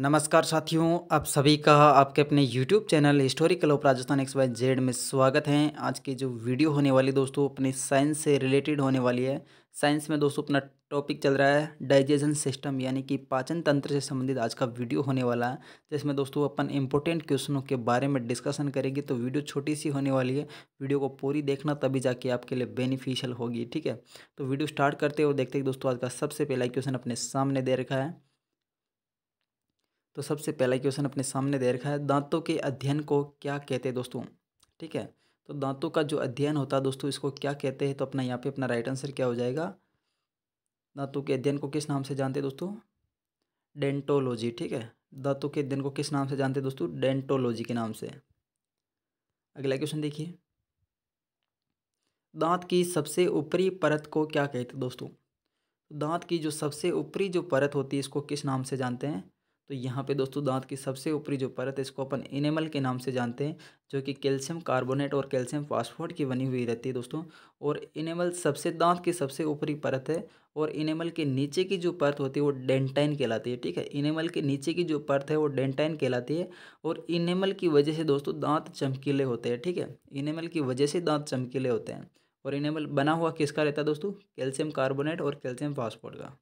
नमस्कार साथियों आप सभी का आपके अपने YouTube channel historical of Rajasthan X Y Z में स्वागत है आज की जो वीडियो होने वाली दोस्तों अपने साइंस से रिलेटेड होने वाली है साइंस में दोस्तों अपना टॉपिक चल रहा है डाइजेशन सिस्टम यानी कि पाचन तंत्र से संबंधित आज का वीडियो होने वाला है जिसमें दोस्तों अपन इंपॉर्टेंट क्वेश्चनों के बारे में डिस्कशन करेंगे तो वीडियो छोटी सी होने वाली है वीडियो को पूरी देखना तभी जाके आपके लिए बेनिफिशियल होगी ठीक है तो वीडियो स्टार्ट करते हो देखते हैं दोस्तों आज का सबसे पहला क्वेश्चन अपने सामने दे रखा है तो सबसे पहला क्वेश्चन अपने सामने दे रखा है दांतों के अध्ययन को क्या कहते हैं दोस्तों ठीक है तो दांतों का जो अध्ययन होता है दोस्तों इसको क्या कहते हैं तो अपना यहाँ पे अपना राइट आंसर क्या हो जाएगा दांतों के अध्ययन को किस नाम से जानते हैं दोस्तों डेंटोलॉजी ठीक है दांतों के अध्ययन को किस नाम से जानते दोस्तों डेंटोलॉजी के नाम से अगला क्वेश्चन देखिए दांत की सबसे ऊपरी परत को क्या कहते दोस्तों दांत की जो सबसे ऊपरी जो परत होती है इसको किस नाम से जानते हैं तो यहाँ पे दोस्तों दांत की सबसे ऊपरी जो परत है इसको अपन इनेमल के नाम से जानते हैं जो कि कैल्शियम कार्बोनेट और कैल्शियम फास्फोर्ट की बनी हुई रहती है दोस्तों और इनेमल सबसे दांत की सबसे ऊपरी परत है और इनेमल के नीचे की जो परत होती है वो डेंटाइन कहलाती है ठीक है इनेमल के नीचे की जो परत है वो डेंटाइन कहलाती है और इनेमल की वजह से दोस्तों दांत चमकीले होते हैं ठीक है इनेमल की वजह से दांत चमकीले होते हैं और इनेमल बना हुआ किसका रहता है दोस्तों कैल्शियम कार्बोनेट और कैल्शियम फास्फोर्ट का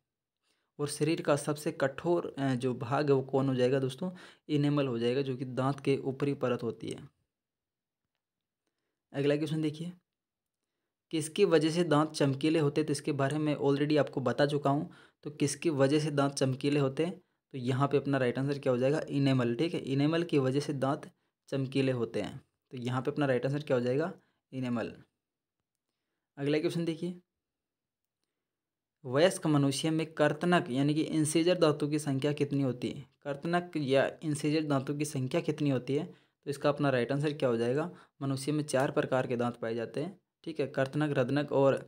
और शरीर का सबसे कठोर जो भाग है वो कौन हो जाएगा दोस्तों इनेमल हो जाएगा जो कि दांत के ऊपरी परत होती है अगला क्वेश्चन देखिए किसकी वजह से दांत चमकीले होते तो इसके बारे में ऑलरेडी आपको बता चुका हूँ तो किसकी वजह से दांत चमकीले होते तो यहाँ पे अपना राइट आंसर क्या हो जाएगा इनेमल ठीक है इनेमल की वजह से दांत चमकीले होते हैं तो यहाँ पे अपना राइट आंसर क्या हो जाएगा इनेमल अगला क्वेश्चन देखिए वयस्क मनुष्य में कर्तनक यानी कि इंसेजर दांतों की संख्या कितनी होती है कर्तनक या इंसेजर दांतों की संख्या कितनी होती है तो इसका अपना राइट आंसर क्या हो जाएगा मनुष्य में चार प्रकार के दांत पाए जाते हैं ठीक है कर्तनक रदनक और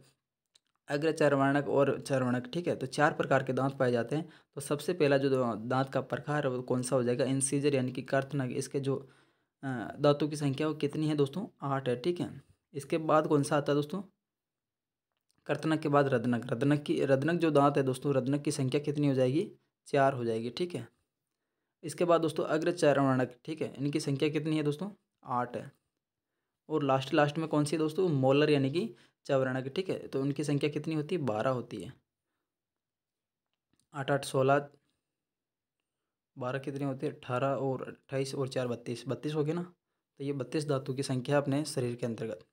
अग्रचर्वणक और चरवर्णक ठीक है तो चार प्रकार के दांत पाए जाते हैं तो सबसे पहला जो दांत का प्रकार है वो कौन सा हो जाएगा इंसीजर यानी कि कर्तनक इसके जो दांतों की संख्या वो कितनी है दोस्तों आठ है ठीक है इसके बाद कौन सा आता है दोस्तों कर्तनक के बाद रदनक रदनक की रदनक जो दांत है दोस्तों रदनक की संख्या कितनी हो जाएगी चार हो जाएगी ठीक है इसके बाद दोस्तों अग्र चरणक ठीक है इनकी संख्या कितनी है दोस्तों आठ है और लास्ट लास्ट में कौन सी है दोस्तों मोलर यानी कि चवरणक ठीक है तो उनकी संख्या कितनी होती है बारह होती है आठ आठ सोलह बारह कितनी होती है अठारह और अट्ठाईस और चार बत्तीस बत्तीस हो गया ना तो ये बत्तीस धातु की संख्या अपने शरीर के अंतर्गत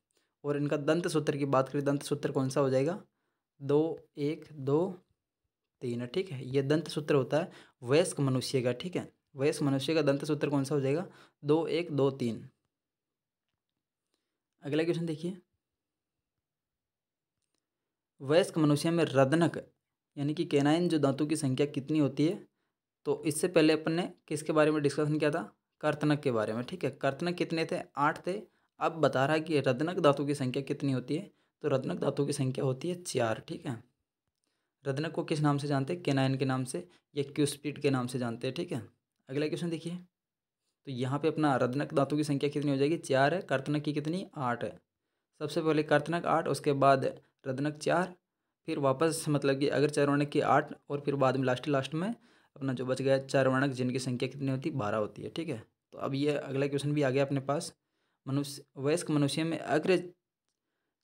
और इनका दंत सूत्र की बात करें दंत सूत्र कौन सा हो जाएगा दो एक दो तीन ठीक है ये दंत सूत्र होता है वयस्क मनुष्य का ठीक है वयस्क मनुष्य का दंत सूत्र कौन सा हो जाएगा दो एक दो तीन अगला क्वेश्चन देखिए वयस्क मनुष्य में रदनक यानी कि केनाइन जो दांतों की संख्या कितनी होती है तो इससे पहले अपन ने किसके बारे में डिस्कशन किया था कर्तनक के बारे में ठीक है कर्तनक कितने थे आठ थे अब बता रहा है कि रदनक धातु की संख्या कितनी होती है तो रदनक धातु की संख्या होती है चार ठीक है रदनक को किस नाम से जानते हैं केनाइन के नाम से या क्यूस्पीड के नाम से जानते हैं ठीक है अगला क्वेश्चन देखिए तो यहाँ पे अपना रदनक धातु की संख्या कितनी हो जाएगी चार है कर्तनक की कितनी आठ है सबसे पहले कर्तनक आठ उसके बाद रदनक चार फिर वापस मतलब कि अगर चारवर्णक की आठ और फिर बाद में लास्ट लास्ट में अपना जो बच गया चारवर्णक जिनकी संख्या कितनी होती है बारह होती है ठीक है तो अब ये अगला क्वेश्चन भी आ गया अपने पास मनुष्य वयस्क मनुष्य में अग्र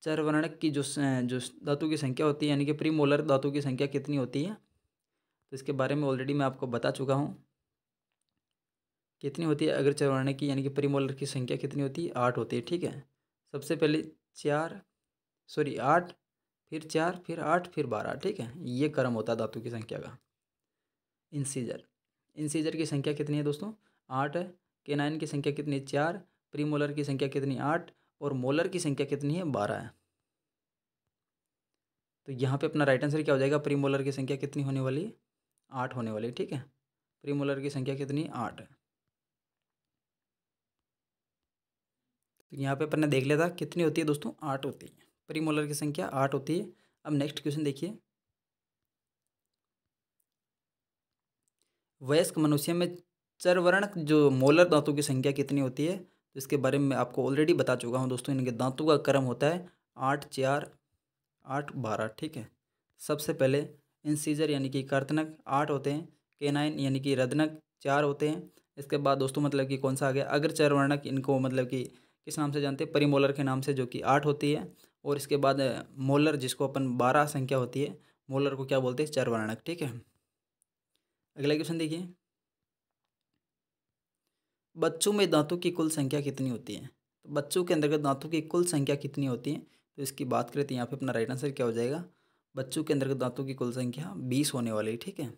चरवर्ण की जो जो धातु की संख्या होती है यानी कि प्रीमोलर धातु की संख्या कितनी होती है तो इसके बारे में ऑलरेडी मैं आपको बता चुका हूँ कितनी होती है अग्र चरवर्ण की यानी कि प्रीमोलर की संख्या कितनी होती है आठ होती है ठीक है सबसे पहले चार सॉरी आठ फिर चार फिर आठ फिर बारह ठीक है ये क्रम होता है धातु की संख्या का इंसीजर इंसीजर की संख्या कितनी है दोस्तों आठ है नाइन की संख्या कितनी है चार प्री मोलर की संख्या कितनी आठ और मोलर की संख्या कितनी है बारह है तो यहाँ पे अपना राइट आंसर क्या हो जाएगा प्री मोलर की संख्या कितनी होने वाली है आठ होने वाली ठीक है प्री मोलर की संख्या कितनी आठ है तो यहाँ पे अपन ने देख लिया था कितनी होती है दोस्तों आठ होती है प्री मोलर की संख्या आठ होती है अब नेक्स्ट क्वेश्चन देखिए वयस्क मनुष्य में चरवर्ण जो मोलर दांतों की संख्या कितनी होती है तो इसके बारे में आपको ऑलरेडी बता चुका हूँ दोस्तों इनके दांतों का क्रम होता है आठ चार आठ बारह ठीक है सबसे पहले इंसीजर यानी कि कर्तनक आठ होते हैं केनाइन यानी कि रदनक चार होते हैं इसके बाद दोस्तों मतलब कि कौन सा आ गया अग्र चरवर्णक इनको मतलब कि किस नाम से जानते हैं परिमोलर के नाम से जो कि आठ होती है और इसके बाद मोलर जिसको अपन बारह संख्या होती है मोलर को क्या बोलते हैं चरवर्णक ठीक है अगला क्वेश्चन देखिए बच्चों में दांतों की कुल संख्या कितनी होती है तो बच्चों के अंतर्गत दांतों की कुल संख्या कितनी होती है तो इसकी बात करें तो यहाँ पे अपना राइट आंसर क्या हो जाएगा बच्चों के अंतर्गत दांतों की कुल संख्या बीस होने वाली है ठीक है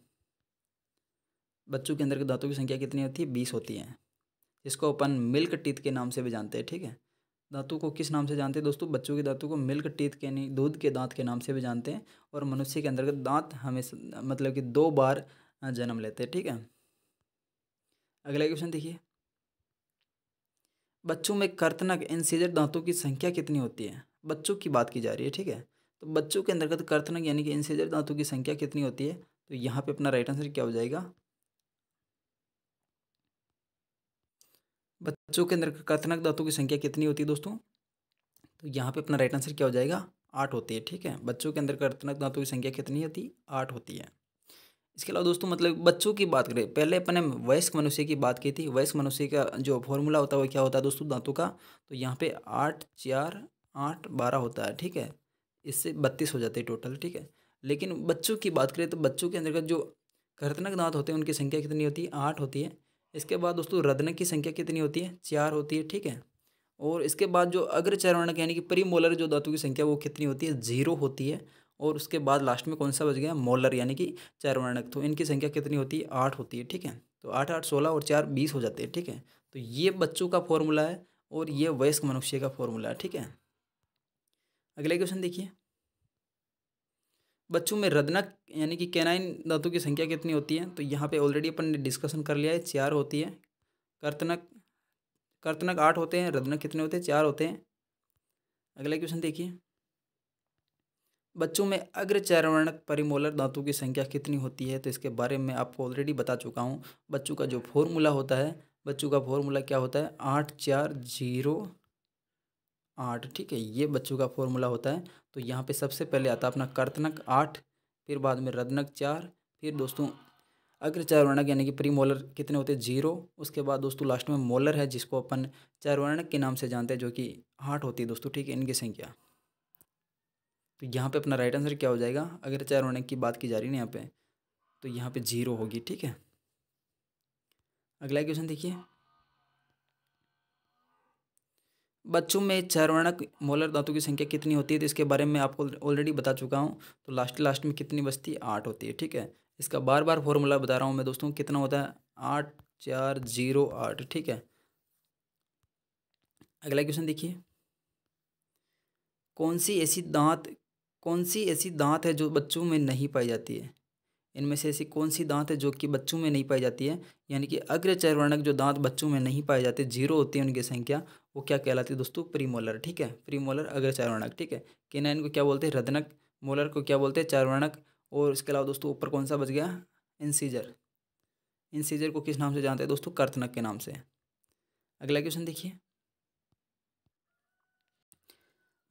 बच्चों के अंतर्गत दांतों की संख्या कितनी होती है बीस होती है इसको अपन मिल्क टीथ के नाम से भी जानते हैं ठीक है दांतों को किस नाम से जानते हैं दोस्तों बच्चों के दांतों को मिल्क टीथ के नहीं दूध के दांत के नाम से भी जानते हैं और मनुष्य के अंतर्गत दांत हमेशा मतलब कि दो बार जन्म लेते हैं ठीक है अगला क्वेश्चन देखिए बच्चों में कर्तनक इंसीजर दांतों की संख्या कितनी होती है बच्चों की बात की जा रही है ठीक है तो बच्चों के अंतर्गत कर्तनक यानी कि इंसीजर दांतों की संख्या कितनी होती है तो यहाँ पे अपना राइट आंसर क्या हो जाएगा बच्चों के अंदर कर्तनक दांतों की संख्या कितनी होती है दोस्तों तो यहाँ पे अपना राइट आंसर क्या हो जाएगा आठ होती है ठीक है बच्चों के अंदर कर्तनक दांतों की संख्या कितनी होती है आठ होती है इसके अलावा दोस्तों मतलब बच्चों की बात करें पहले अपने वयस्क मनुष्य की बात की थी वयस्क मनुष्य का जो फॉर्मूला होता है वो क्या होता है दोस्तों दांतों का तो यहाँ पे आठ चार आठ बारह होता है ठीक है इससे बत्तीस हो जाते हैं टोटल ठीक है लेकिन बच्चों की बात करें तो बच्चों के अंतर्गत जो कर्तनक दांत होते हैं उनकी संख्या कितनी होती है आठ होती है इसके बाद दोस्तों रदनक की संख्या कितनी होती है चार होती है ठीक है और इसके बाद जो अग्रचरवर्णक यानी कि परिमोलर जो दांतों की संख्या वो कितनी होती है जीरो होती है और उसके बाद लास्ट में कौन सा बच गया मोलर यानी कि चार वर्णक तो इनकी संख्या कितनी होती है आठ होती है ठीक है तो आठ आठ सोलह और चार बीस हो जाते हैं ठीक है तो ये बच्चों का फॉर्मूला है और ये वयस्क मनुष्य का फॉर्मूला है ठीक है अगला क्वेश्चन देखिए बच्चों में रदनक यानी कि कैनाइन दांतों की संख्या कितनी होती है तो यहाँ पे ऑलरेडी अपन ने डिस्कशन कर लिया है चार होती है कर्तनक कर्तनक आठ होते हैं रदनक कितने होते हैं चार होते हैं अगला क्वेश्चन देखिए बच्चों में अग्रचर्वणक परिमोलर दांतों की संख्या कितनी होती है तो इसके बारे में आपको ऑलरेडी बता चुका हूँ बच्चों का जो फॉर्मूला होता है बच्चों का फॉर्मूला क्या होता है आठ चार जीरो आठ ठीक है ये बच्चों का फॉर्मूला होता है तो यहाँ पे सबसे पहले आता है अपना कर्तनक आठ फिर बाद में रदनक चार फिर दोस्तों अग्रचारवर्णक यानी कि प्री मोलर कितने होते हैं जीरो उसके बाद दोस्तों लास्ट में मोलर है जिसको अपन चारवर्णक के नाम से जानते हैं जो कि आठ होती है दोस्तों ठीक है इनकी संख्या तो यहाँ पे अपना राइट आंसर क्या हो जाएगा अगर चार होने की बात की जा रही है यहाँ पे तो यहाँ पे जीरो होगी ठीक है अगला क्वेश्चन देखिए बच्चों में वर्णक मोलर दांतों की संख्या कितनी होती है तो इसके बारे में आपको ऑलरेडी बता चुका हूँ तो लास्ट लास्ट में कितनी बचती है आठ होती है ठीक है इसका बार बार फॉर्मूला बता रहा हूँ मैं दोस्तों कितना होता है आठ चार जीरो आठ ठीक है अगला क्वेश्चन देखिए कौन सी ऐसी दांत कौन सी ऐसी दांत है जो बच्चों में नहीं पाई जाती है इनमें से ऐसी कौन सी दांत है जो कि बच्चों में नहीं पाई जाती है यानी कि अग्र चरवर्णक जो दांत बच्चों में नहीं पाए जाते जीरो होती है उनकी संख्या वो क्या कहलाती है दोस्तों प्रीमोलर ठीक है प्रीमोलर अग्र वर्णक ठीक है केनाइन को क्या बोलते हैं रदनक मोलर को क्या बोलते हैं चरवर्णक और इसके अलावा दोस्तों ऊपर कौन सा बच गया इंसीजर इंसीजर को किस नाम से जानते हैं दोस्तों कर्तनक के नाम से अगला क्वेश्चन देखिए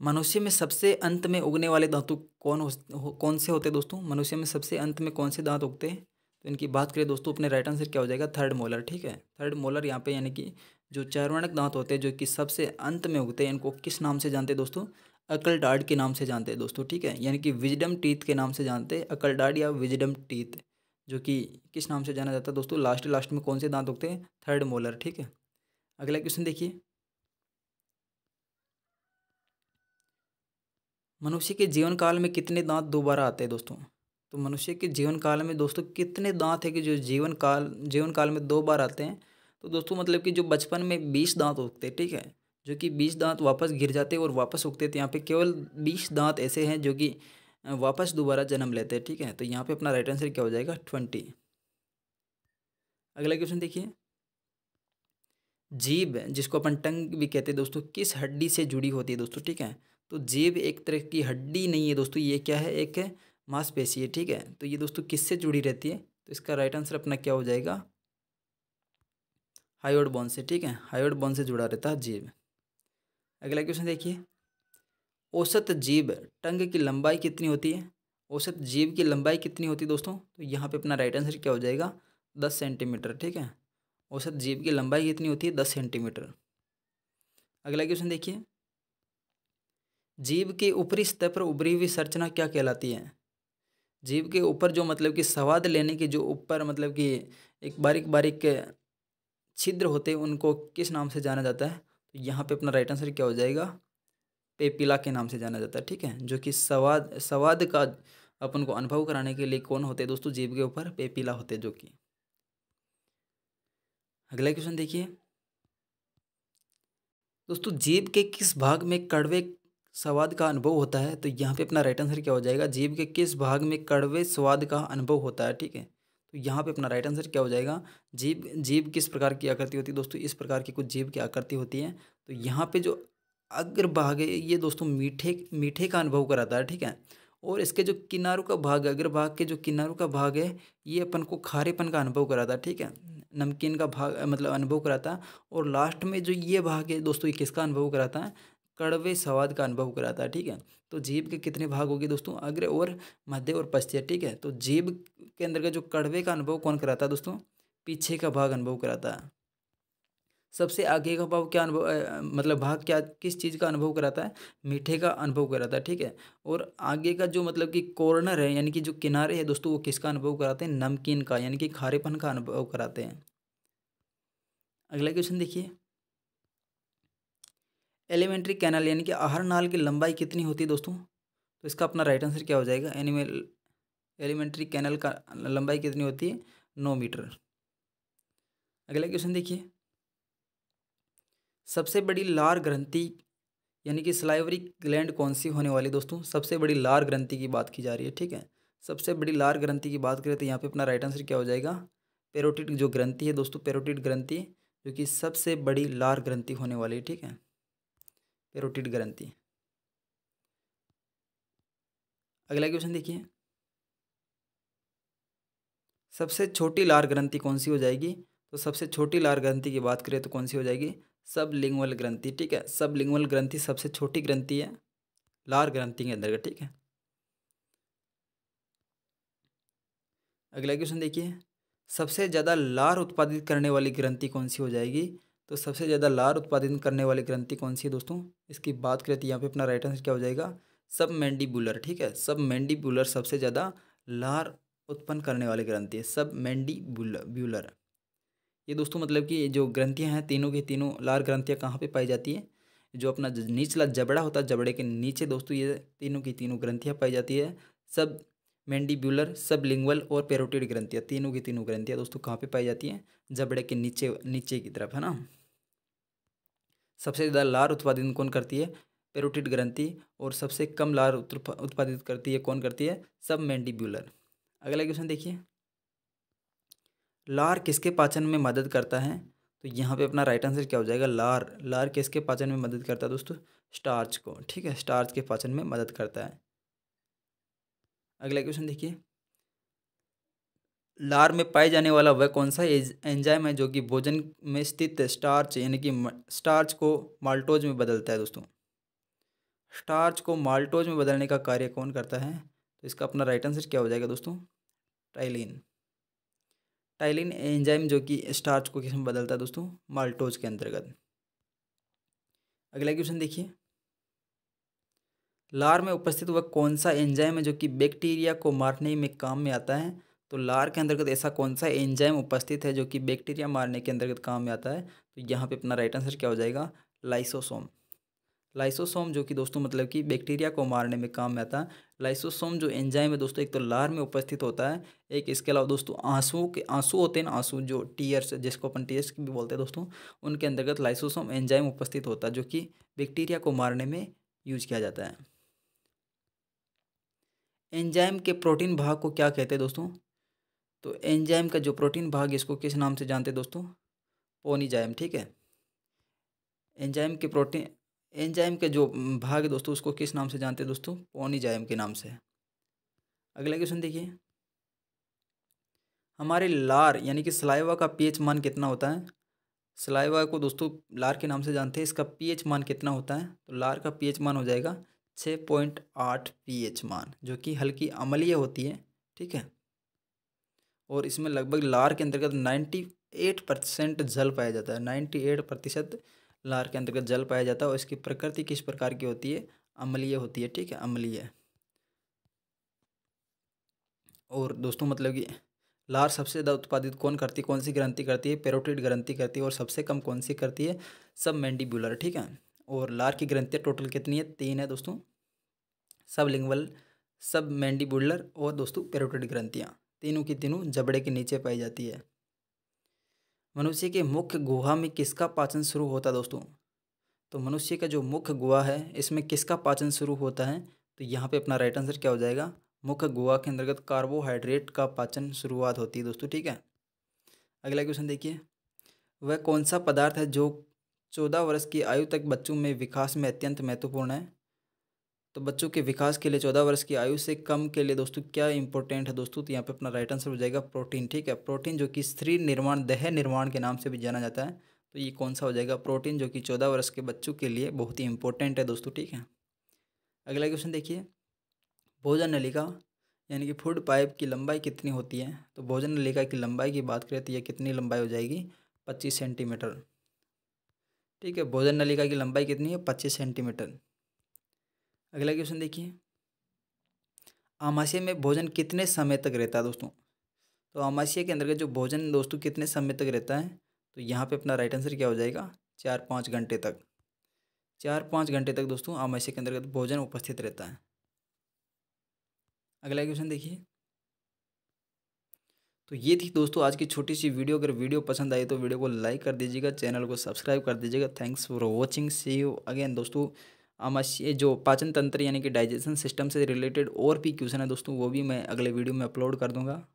मनुष्य में सबसे अंत में उगने वाले धातु कौन हो कौन से होते हैं दोस्तों मनुष्य में सबसे अंत में कौन से दांत उगते हैं तो इनकी बात करें दोस्तों अपने राइट आंसर क्या हो जाएगा थर्ड मोलर ठीक है थर्ड मोलर यहाँ पे यानी कि जो चारवर्णक दांत होते हैं जो कि सबसे अंत में उगते हैं इनको किस नाम से जानते हैं दोस्तों अकल डार्ड के नाम से जानते हैं दोस्तों ठीक है यानी कि विजडम टीथ के नाम से जानते हैं अकल डार्ड या विजडम टीथ जो कि किस नाम से जाना जाता है दोस्तों लास्ट लास्ट में कौन से दांत उगते हैं थर्ड मोलर ठीक है अगला क्वेश्चन देखिए मनुष्य के जीवन काल में कितने दांत दोबारा आते हैं दोस्तों तो मनुष्य के जीवन काल में दोस्तों कितने दांत है कि जो जीवन काल जीवन काल में दो बार आते हैं तो दोस्तों मतलब कि जो बचपन में बीस दांत उगते हैं ठीक है जो कि बीस दांत वापस गिर जाते और वापस उगते तो यहाँ पे केवल बीस दांत ऐसे हैं जो कि वापस दोबारा जन्म लेते हैं ठीक है तो यहाँ पे अपना राइट आंसर क्या हो जाएगा ट्वेंटी अगला क्वेश्चन देखिए जीभ जिसको अपन टंग भी कहते हैं दोस्तों किस हड्डी से जुड़ी होती है दोस्तों ठीक है तो जेब एक तरह की हड्डी नहीं है दोस्तों ये क्या है एक मांसपेशी है ठीक है तो ये दोस्तों किससे जुड़ी रहती है तो इसका राइट आंसर अपना क्या हो जाएगा हाइड बोन से ठीक है हाइड बोन से जुड़ा रहता है जेब अगला क्वेश्चन देखिए औसत जीव टंग की लंबाई कितनी होती है औसत जीव की लंबाई कितनी होती है दोस्तों तो यहाँ पे अपना राइट आंसर क्या हो जाएगा दस सेंटीमीटर ठीक है औसत जीव की लंबाई कितनी होती है दस सेंटीमीटर अगला क्वेश्चन देखिए जीव के ऊपरी स्तर पर उभरी हुई संरचना क्या कहलाती है जीव के ऊपर जो मतलब कि स्वाद लेने के जो ऊपर मतलब कि एक बारीक बारीक छिद्र होते उनको किस नाम से जाना जाता है तो यहाँ पे अपना राइट आंसर क्या हो जाएगा पेपिला के नाम से जाना जाता है ठीक है जो कि स्वाद स्वाद का अपन को अनुभव कराने के लिए कौन होते हैं दोस्तों जीव के ऊपर पेपिला होते जो कि अगला क्वेश्चन देखिए दोस्तों जीव के किस भाग में कड़वे स्वाद का अनुभव होता है तो यहाँ पे अपना राइट आंसर क्या हो जाएगा जीभ के किस भाग में कड़वे स्वाद का अनुभव होता है ठीक है तो यहाँ पे अपना राइट आंसर क्या हो जाएगा जीभ जीभ किस प्रकार की आकृति होती है दोस्तों इस प्रकार की कुछ जीभ की आकृति होती है तो यहाँ पे जो अग्र भाग है ये दोस्तों मीठे मीठे का अनुभव कराता है ठीक है और इसके जो किनारों का भाग है अग्र भाग के जो किनारों का भाग है ये अपन को खारेपन का अनुभव कराता है ठीक है नमकीन का भाग मतलब अनुभव कराता है और लास्ट में जो ये भाग है दोस्तों ये किसका अनुभव कराता है कड़वे स्वाद का अनुभव कराता है ठीक है तो जीभ के कितने भाग होगी दोस्तों अग्र और मध्य और पश्चिम ठीक है तो जीभ के अंदर का जो कड़वे का अनुभव कौन कराता है दोस्तों पीछे का भाग अनुभव कराता है सबसे आगे का भाव क्या अनुभव मतलब भाग क्या किस चीज़ का अनुभव कराता है मीठे का अनुभव कराता है ठीक है और आगे का जो मतलब कि कॉर्नर है यानी कि जो किनारे है दोस्तों वो किसका अनुभव कराते हैं नमकीन का यानी कि खारेपन का अनुभव कराते हैं अगला क्वेश्चन देखिए एलिमेंट्री कैनल यानी कि आहर नाल की लंबाई कितनी होती है दोस्तों तो इसका अपना राइट आंसर क्या हो जाएगा एनिमल एलिमेंट्री कैनल का लंबाई कितनी होती है नौ मीटर अगला क्वेश्चन देखिए सबसे बड़ी लार ग्रंथि यानी कि स्लाइवरी ग्लैंड कौन सी होने वाली दोस्तों सबसे बड़ी लार ग्रंथि की बात की जा रही है ठीक है सबसे बड़ी लार ग्रंथि की बात करें तो यहाँ पे अपना राइट आंसर क्या हो जाएगा पेरोटिड जो ग्रंथि है दोस्तों पेरोटिड ग्रंथि जो कि सबसे बड़ी लार ग्रंथि होने वाली है ठीक है पेरोटिड ग्रंथि अगला क्वेश्चन देखिए सबसे छोटी लार ग्रंथि कौन सी हो जाएगी तो सबसे छोटी लार ग्रंथि की बात करें तो कौन सी हो जाएगी सब लिंगवल ग्रंथि ठीक है सब लिंगवल ग्रंथि सबसे छोटी ग्रंथि है लार ग्रंथि के का ठीक है अगला क्वेश्चन देखिए सबसे ज़्यादा लार उत्पादित करने वाली ग्रंथि कौन सी हो जाएगी तो सबसे ज़्यादा लार उत्पादन करने वाली ग्रंथि कौन सी है दोस्तों इसकी बात करें तो यहाँ पे अपना राइट आंसर क्या हो जाएगा सब मैंडीबुलर ठीक है सब मैंडीबुलर सबसे ज़्यादा लार उत्पन्न करने वाली ग्रंथि है सब मैंडीबुलर ये दोस्तों मतलब कि जो ग्रंथियाँ हैं तीनों की तीनों लार ग्रंथियाँ कहाँ पर पाई जाती है जो अपना निचला जबड़ा होता है जबड़े के नीचे दोस्तों ये तीनों की तीनों ग्रंथियाँ पाई जाती है सब मैंडिब्यूलर सब लिंगवल और पेरोटिड ग्रंथियाँ तीनों की तीनों ग्रंथियाँ दोस्तों कहाँ पे पाई जाती हैं जबड़े के नीचे नीचे की तरफ है ना सबसे ज़्यादा लार उत्पादन कौन करती है पेरोटिड ग्रंथि और सबसे कम लार उत्पादित करती है कौन करती है सब मैंडिब्यूलर अगला क्वेश्चन देखिए लार किसके पाचन में मदद करता है तो यहाँ पे अपना राइट आंसर क्या हो जाएगा लार लार किसके पाचन में मदद करता है दोस्तों स्टार्च को ठीक है स्टार्च के पाचन में मदद करता है अगला क्वेश्चन देखिए लार में पाए जाने वाला वह कौन सा एंजाइम है जो कि भोजन में स्थित स्टार्च यानी कि स्टार्च को माल्टोज में बदलता है दोस्तों स्टार्च को माल्टोज में बदलने का कार्य कौन करता है तो इसका अपना राइट आंसर क्या हो जाएगा दोस्तों टाइलिन टाइलिन एंजाइम जो कि स्टार्च को किसम बदलता है दोस्तों माल्टोज के अंतर्गत अगला क्वेश्चन देखिए लार में उपस्थित वह कौन सा एंजाइम है जो कि बैक्टीरिया को मारने में काम में आता है तो लार के अंतर्गत ऐसा कौन सा एंजाइम उपस्थित है जो कि बैक्टीरिया मारने के अंतर्गत काम में आता है तो यहाँ पे अपना राइट आंसर क्या हो जाएगा लाइसोसोम लाइसोसोम जो कि दोस्तों मतलब कि बैक्टीरिया को मारने में काम में आता है लाइसोसोम जो एंजाइम है दोस्तों एक तो लार में उपस्थित होता है एक इसके अलावा दोस्तों आंसू के आंसू होते हैं ना आंसू जो टीयर्स जिसको अपन टीयर्स भी बोलते हैं दोस्तों उनके अंतर्गत लाइसोसोम एंजाइम उपस्थित होता है जो कि बैक्टीरिया को मारने में यूज किया जाता है एंजाइम के प्रोटीन भाग को क्या कहते हैं दोस्तों तो एंजाइम का जो प्रोटीन भाग इसको किस नाम से जानते हैं दोस्तों पोनीजाइम ठीक है एंजाइम के प्रोटीन एंजाइम के जो भाग है दोस्तों उसको किस नाम से जानते हैं दोस्तों पोनीजाइम के नाम से अगला क्वेश्चन देखिए हमारे लार यानी कि सलाइवा का पीएच मान कितना होता है सलाइवा को दोस्तों लार के नाम से जानते हैं इसका पीएच मान कितना होता है तो लार का पीएच मान हो जाएगा छः पॉइंट आठ पी मान जो कि हल्की अमलीय होती है ठीक है और इसमें लगभग लार के अंतर्गत नाइन्टी एट परसेंट जल पाया जाता है नाइन्टी एट प्रतिशत लार के अंतर्गत जल पाया जाता है और इसकी प्रकृति किस प्रकार की होती है अम्लीय होती है ठीक है अम्लीय और दोस्तों मतलब कि लार सबसे ज़्यादा उत्पादित कौन करती है कौन सी ग्रंथि करती है पेरोटिड ग्रंथि करती है और सबसे कम कौन सी करती है सब मैंडिबुलर ठीक है और लार की ग्रंथियाँ टोटल कितनी है तीन है दोस्तों सब लिंगवल सब मैंडिबुलर और दोस्तों पेरोटिड ग्रंथियाँ तीनों की तीनों जबड़े के नीचे पाई जाती है मनुष्य के मुख्य गुहा में किसका पाचन शुरू होता है दोस्तों तो मनुष्य का जो मुख्य गुहा है इसमें किसका पाचन शुरू होता है तो यहाँ पे अपना राइट आंसर क्या हो जाएगा मुख्य गुहा के अंतर्गत कार्बोहाइड्रेट का पाचन शुरुआत होती है दोस्तों ठीक है अगला क्वेश्चन देखिए वह कौन सा पदार्थ है जो चौदह वर्ष की आयु तक बच्चों में विकास में अत्यंत महत्वपूर्ण है तो बच्चों के विकास के लिए चौदह वर्ष की आयु से कम के लिए दोस्तों क्या इंपॉर्टेंट है दोस्तों तो यहाँ पे अपना राइट आंसर हो जाएगा प्रोटीन ठीक है प्रोटीन जो कि स्त्री निर्माण दह निर्माण के नाम से भी जाना जाता है तो ये कौन सा हो जाएगा प्रोटीन जो कि चौदह वर्ष के बच्चों के लिए बहुत ही इंपॉर्टेंट है दोस्तों ठीक है अगला क्वेश्चन देखिए भोजन नलिका यानी कि फूड पाइप की लंबाई कितनी होती है तो भोजन नलिका की लंबाई की बात करें तो यह कितनी लंबाई हो जाएगी पच्चीस सेंटीमीटर ठीक है भोजन नलिका की लंबाई कितनी है पच्चीस सेंटीमीटर अगला क्वेश्चन देखिए आमाशय में भोजन कितने समय तक रहता है दोस्तों तो आमाशय के का जो भोजन दोस्तों कितने समय तक रहता है तो यहाँ पे अपना राइट आंसर क्या हो जाएगा चार पाँच घंटे तक चार पाँच घंटे तक दोस्तों आमाशय के अंतर्गत भोजन उपस्थित रहता है अगला क्वेश्चन देखिए तो ये थी दोस्तों आज की छोटी सी वीडियो अगर वीडियो पसंद आई तो वीडियो को लाइक कर दीजिएगा चैनल को सब्सक्राइब कर दीजिएगा thanks for watching see you again दोस्तों अमस्य जो पाचन तंत्र यानी कि डाइजेशन सिस्टम से रिलेटेड और भी क्वेश्चन है दोस्तों वो भी मैं अगले वीडियो में अपलोड कर दूंगा